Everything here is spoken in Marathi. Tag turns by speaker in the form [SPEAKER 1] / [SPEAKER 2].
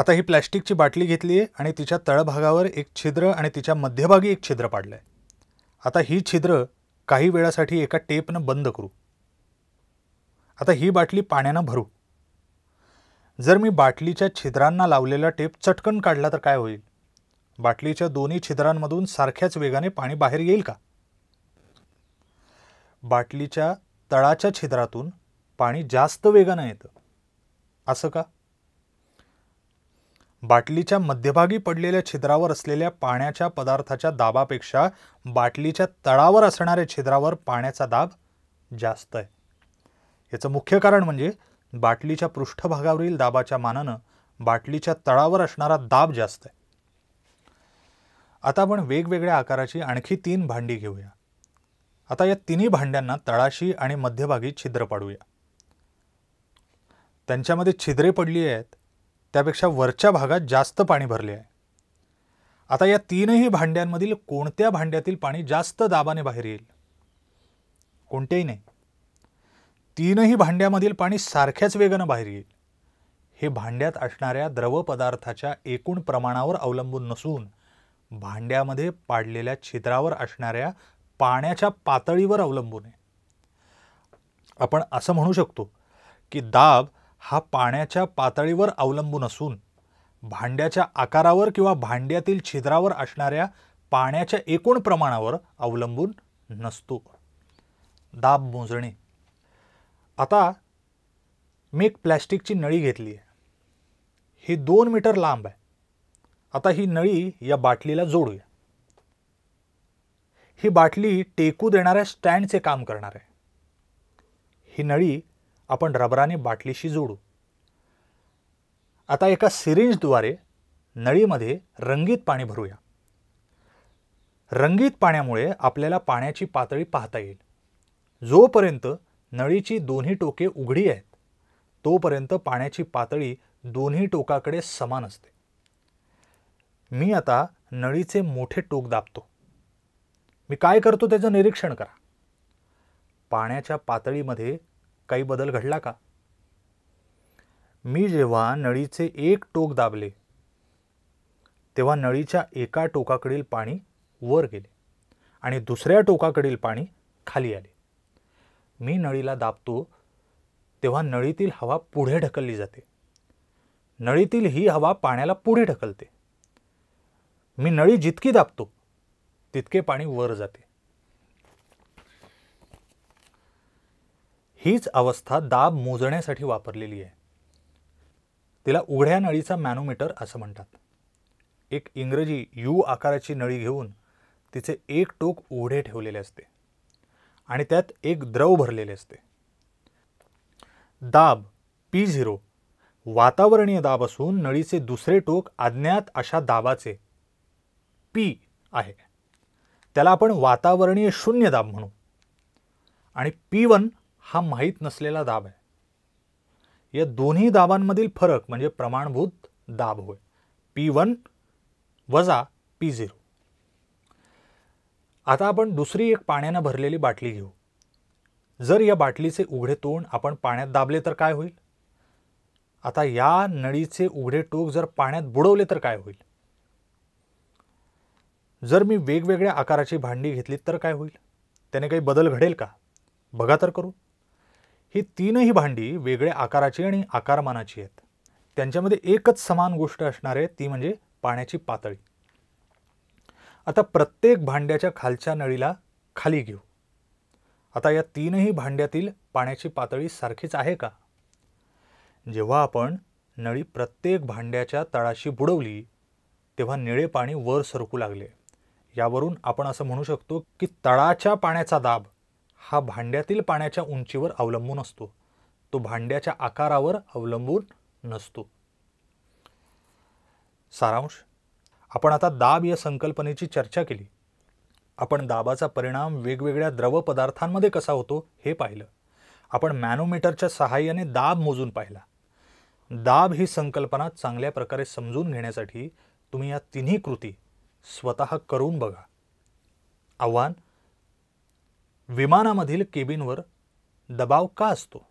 [SPEAKER 1] आता ही प्लॅस्टिकची बाटली घेतली आहे आणि तिच्या तळभागावर एक छिद्र आणि तिच्या मध्यभागी एक छिद्र पाडलं आहे आता ही छिद्र काही वेळासाठी एका टेपनं बंद करू आता ही बाटली पाण्यानं भरू जर मी बाटलीच्या छिद्रांना लावलेला टेप चटकन काढला तर काय होईल बाटलीच्या दोन्ही छिद्रांमधून सारख्याच वेगाने पाणी बाहेर येईल का बाटलीच्या तळाच्या छिद्रातून पाणी जास्त वेगानं येतं असं का बाटलीच्या मध्यभागी पडलेल्या छिद्रावर असलेल्या पाण्याच्या पदार्थाच्या दाबापेक्षा बाटलीच्या तळावर असणाऱ्या छिद्रावर पाण्याचा दाब जास्त आहे याचं मुख्य कारण म्हणजे बाटलीच्या पृष्ठभागावरील दाबाच्या मानानं बाटलीच्या तळावर असणारा दाब जास्त आहे आता आपण वेगवेगळ्या आकाराची आणखी तीन भांडी घेऊया आता या तिन्ही भांड्यांना तळाशी आणि मध्यभागी छिद्र पाडूया त्यांच्यामध्ये छिद्रे पडली आहेत त्यापेक्षा वरच्या भागात जास्त पाणी भरले आहे आता या तीनही भांड्यांमधील कोणत्या भांड्यातील पाणी जास्त दाबाने बाहेर येईल कोणत्याही नाही तीनही भांड्यामधील पाणी सारख्याच वेगानं बाहेर येईल हे भांड्यात असणाऱ्या द्रव पदार्थाच्या एकूण प्रमाणावर अवलंबून नसून भांड्यामध्ये पाडलेल्या छिद्रावर असणाऱ्या पाण्याच्या पातळीवर अवलंबून आहे आपण असं म्हणू शकतो की दाब हा पाण्याच्या पातळीवर अवलंबून असून भांड्याच्या आकारावर किंवा भांड्यातील छिद्रावर असणाऱ्या पाण्याच्या एकूण प्रमाणावर अवलंबून नसतो दाब मोजणे आता मी एक प्लॅस्टिकची नळी घेतली आहे ही दोन मीटर लांब आहे आता ही नळी या बाटलीला जोडूया ही बाटली टेकू देणाऱ्या स्टँडचे काम करणार आहे ही नळी आपण रबराने बाटलीशी जोडू आता एका सिरिंजद्वारे नळीमध्ये रंगीत पाणी भरूया रंगीत पाण्यामुळे आपल्याला पाण्याची पातळी पाहता येईल जोपर्यंत नळीची दोन्ही टोके उघडी आहेत तोपर्यंत पाण्याची पातळी दोन्ही टोकाकडे समान असते मी आता नळीचे मोठे टोक दाबतो मी काय करतो त्याचं निरीक्षण करा पाण्याच्या पातळीमध्ये काही बदल घडला का मी जेव्हा नळीचे एक टोक दाबले तेव्हा नळीच्या एका टोकाकडील पाणी वर गेले आणि दुसऱ्या टोकाकडील पाणी खाली आले मी नळीला दाबतो तेव्हा नळीतील हवा पुढे ढकलली जाते नळीतील ही हवा पाण्याला पुढे ढकलते मी नळी जितकी दाबतो तितके पाणी वर जाते हीच अवस्था दाब मोजण्यासाठी वापरलेली आहे तिला उघड्या नळीचा मॅनोमीटर असं म्हणतात एक इंग्रजी यू आकाराची नळी घेऊन तिचे एक टोक उघडे ठेवलेले असते आणि त्यात एक द्रव भरलेले असते दाब पी झिरो वातावरणीय दाब असून नळीचे दुसरे टोक अज्ञात अशा दाबाचे पी आहे त्याला आपण वातावरणीय शून्य दाब म्हणू आणि पी वन हा माहीत नसलेला दाब आहे या दोन्ही दाबांमधील फरक म्हणजे प्रमाणभूत दाब होय पी वन वजा पी झिरो आता आपण दुसरी एक पाण्यानं भरलेली बाटली घेऊ जर या बाटलीचे उघडे तोंड आपण पाण्यात दाबले तर काय होईल आता या नळीचे उघडे टोक जर पाण्यात बुडवले तर काय होईल जर मी वेगवेगळ्या आकाराची भांडी घेतली तर काय होईल त्याने काही बदल घडेल का बघा तर करू ही तीनही भांडी वेगळ्या आकाराची आणि आकारमानाची आहेत त्यांच्यामध्ये एकच समान गोष्ट असणार आहे ती म्हणजे पाण्याची पातळी आता प्रत्येक भांड्याच्या खालच्या नळीला खाली घेऊ आता या तीनही भांड्यातील पाण्याची पातळी सारखीच आहे का जेव्हा आपण नळी प्रत्येक भांड्याच्या तळाशी बुडवली तेव्हा निळे पाणी वर सरकू लागले यावरून आपण असं म्हणू शकतो की तळाच्या पाण्याचा दाब हा भांड्यातील पाण्याच्या उंचीवर अवलंबून असतो तो भांड्याच्या आकारावर अवलंबून नसतो सारांश आपण आता दाब या संकल्पनेची चर्चा केली आपण दाबाचा परिणाम वेगवेगळ्या द्रव पदार्थांमध्ये कसा होतो हे पाहिलं आपण मॅनोमीटरच्या सहाय्याने दाब मोजून पाहिला दाब ही संकल्पना चांगल्या प्रकारे समजून घेण्यासाठी तुम्ही या तिन्ही कृती स्वतः करून बघा आव्हान विमानामधील केबिनवर दबाव का असतो